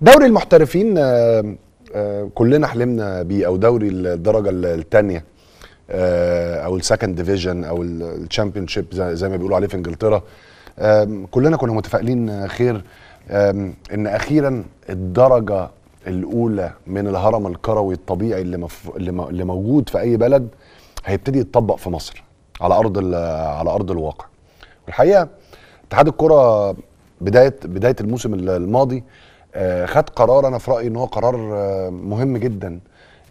دوري المحترفين آه، آه، كلنا حلمنا بيه او دوري الدرجه الثانيه آه، او السكند ديفيجن او الشامبيون شيب زي ما بيقولوا عليه في انجلترا كلنا كنا متفائلين خير ان اخيرا الدرجه الاولى من الهرم الكروي الطبيعي اللي, مف... اللي موجود في اي بلد هيبتدي يتطبق في مصر على ارض ال... على ارض الواقع الحقيقه اتحاد الكره بدايه بدايه الموسم الماضي آه، خد قرار انا في رايي ان هو قرار آه، مهم جدا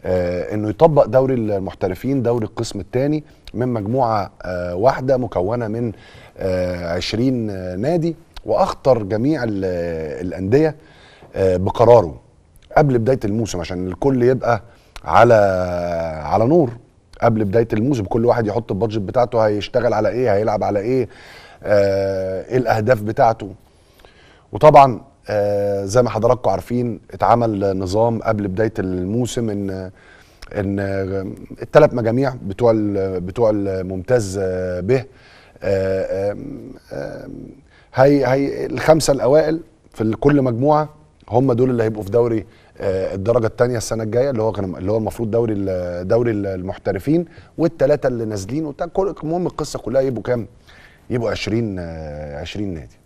آه، انه يطبق دوري المحترفين دوري القسم الثاني من مجموعه واحده مكونه من 20 نادي واخطر جميع الانديه بقراره قبل بدايه الموسم عشان الكل يبقى على على نور قبل بدايه الموسم كل واحد يحط البادجت بتاعته هيشتغل على ايه هيلعب على ايه آه ايه الاهداف بتاعته وطبعا آه زي ما حضراتكم عارفين اتعمل نظام قبل بدايه الموسم ان ان الثلاث مجاميع بتوع بتوع الممتاز آه، به آه، آه، هي هي الخمسه الاوائل في كل مجموعه هم دول اللي هيبقوا في دوري الدرجه الثانيه السنه الجايه اللي هو اللي هو المفروض دوري دوري المحترفين والثلاثه اللي نازلين وبتاع المهم القصه كلها يبقوا كام؟ يبقوا 20 20 نادي.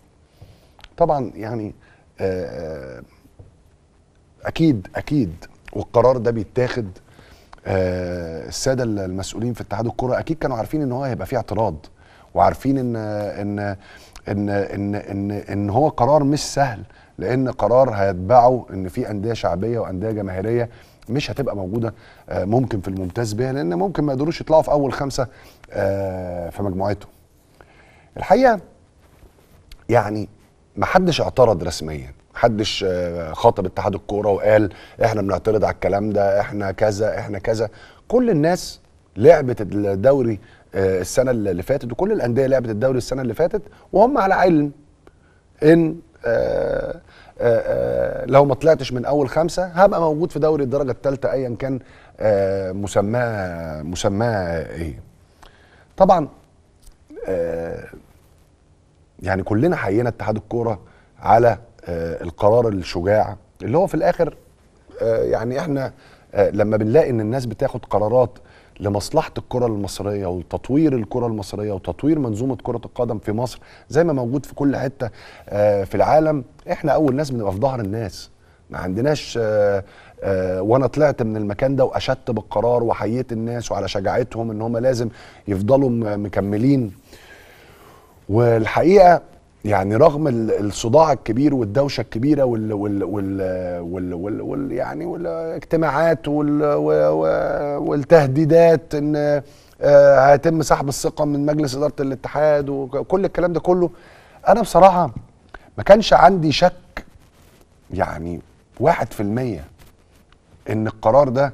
طبعا يعني آه، آه، اكيد اكيد والقرار ده بيتاخد آه، الساده المسؤولين في اتحاد الكره اكيد كانوا عارفين ان هو هيبقى فيه اعتراض وعارفين ان ان ان ان ان, إن هو قرار مش سهل لان قرار هيتبعه ان في انديه شعبيه وانديه جماهيريه مش هتبقى موجوده ممكن في الممتاز بها لان ممكن ما يقدروش يطلعوا في اول خمسه في مجموعتهم الحقيقه يعني ما حدش اعترض رسميا حدش آه، خاطب اتحاد الكوره وقال احنا بنعترض على الكلام ده احنا كذا احنا كذا كل الناس لعبت الدوري آه، السنه اللي فاتت وكل الانديه لعبت الدوري السنه اللي فاتت وهم على علم ان آه، لو ما طلعتش من اول خمسه هبقى موجود في دوري الدرجه الثالثه ايا كان مسماه مسماه ايه طبعا يعني كلنا حيينا اتحاد الكوره على آه، القرار الشجاع اللي هو في الاخر آه، يعني احنا آه، لما بنلاقي ان الناس بتاخد قرارات لمصلحه الكره المصريه وتطوير الكره المصريه وتطوير منظومه كره القدم في مصر زي ما موجود في كل حته في العالم احنا اول ناس بنبقى في ظهر الناس ما عندناش وانا طلعت من المكان ده واشدت بالقرار وحييت الناس وعلى شجاعتهم ان هم لازم يفضلوا مكملين والحقيقه يعني رغم الصداع الكبير والدوشه الكبيره وال وال وال وال, وال, وال يعني والاجتماعات وال والتهديدات ان آه، هيتم سحب الثقه من مجلس اداره الاتحاد وكل الكلام ده كله انا بصراحه ما كانش عندي شك يعني واحد في المية ان القرار ده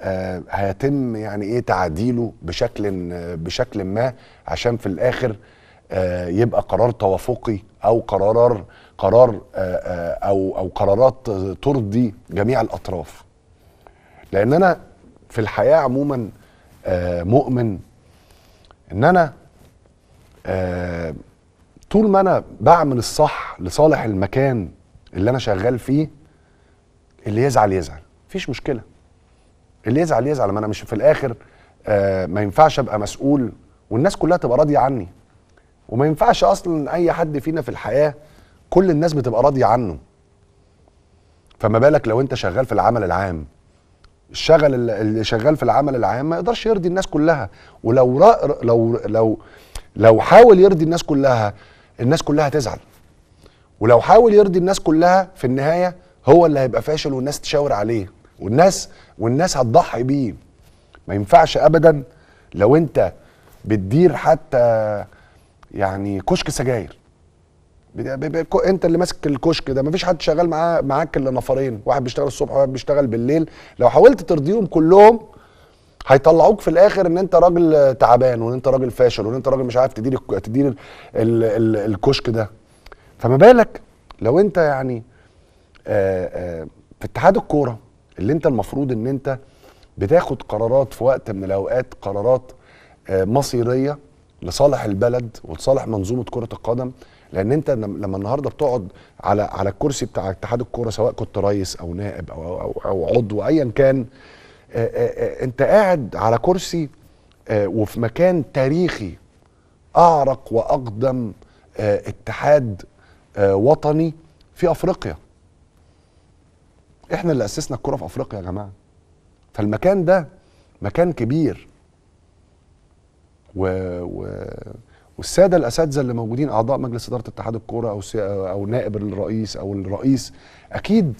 آه، هيتم يعني ايه تعديله بشكل بشكل ما عشان في الاخر آه، يبقى قرار توافقي او قرار قرار آه، آه، او او قرارات ترضي جميع الاطراف لان انا في الحياه عموما مؤمن ان انا طول ما انا بعمل الصح لصالح المكان اللي انا شغال فيه اللي يزعل يزعل مفيش مشكله اللي يزعل يزعل ما انا مش في الاخر ما ينفعش ابقى مسؤول والناس كلها تبقى راضيه عني وما ينفعش اصلا اي حد فينا في الحياه كل الناس بتبقى راضيه عنه فما بالك لو انت شغال في العمل العام الشغل اللي شغال في العمل العام ما يقدرش يرضي الناس كلها ولو رأ... لو لو لو حاول يرضي الناس كلها الناس كلها تزعل ولو حاول يرضي الناس كلها في النهايه هو اللي هيبقى فاشل والناس تشاور عليه والناس والناس هتضحي بيه ما ينفعش ابدا لو انت بتدير حتى يعني كشك سجاير انت اللي ماسك الكشك ده مفيش حد شغال معاه معاك الا نفرين واحد بيشتغل الصبح وواحد بيشتغل بالليل لو حاولت ترضيهم كلهم هيطلعوك في الاخر ان انت راجل تعبان وان انت راجل فاشل وان انت راجل مش عارف تدير تدير ال ال ال الكشك ده فما بالك لو انت يعني آآ آه، آآ آه، في اتحاد الكوره اللي انت المفروض ان انت بتاخد قرارات في وقت من الاوقات قرارات آه، مصيريه لصالح البلد ولصالح منظومه كره القدم لان انت لما النهارده بتقعد على على الكرسي بتاع اتحاد الكوره سواء كنت رئيس او نائب او او, أو عضو ايا كان آآ آآ انت قاعد على كرسي وفي مكان تاريخي اعرق واقدم اتحاد وطني في افريقيا احنا اللي اسسنا الكره في افريقيا يا جماعه فالمكان ده مكان كبير و... و... والساده الاساتذه اللي موجودين اعضاء مجلس اداره اتحاد الكوره او سي... او نائب الرئيس او الرئيس اكيد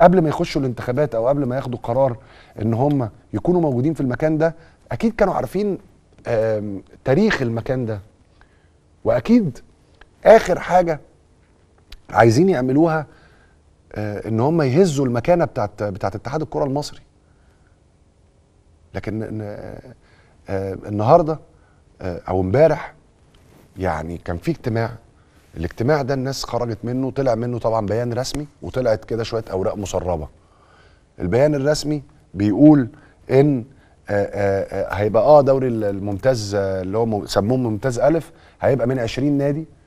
قبل ما يخشوا الانتخابات او قبل ما ياخدوا قرار ان هم يكونوا موجودين في المكان ده اكيد كانوا عارفين تاريخ المكان ده واكيد اخر حاجه عايزين يعملوها آه، ان هم يهزوا المكانه بتاعت بتاعت اتحاد الكره المصري لكن آه، آه، النهارده آه، او امبارح يعني كان في اجتماع الاجتماع ده الناس خرجت منه طلع منه طبعا بيان رسمي وطلعت كده شويه اوراق مسربه البيان الرسمي بيقول ان آه، آه، هيبقى اه دوري الممتاز اللي هو سموه ممتاز الف هيبقى من 20 نادي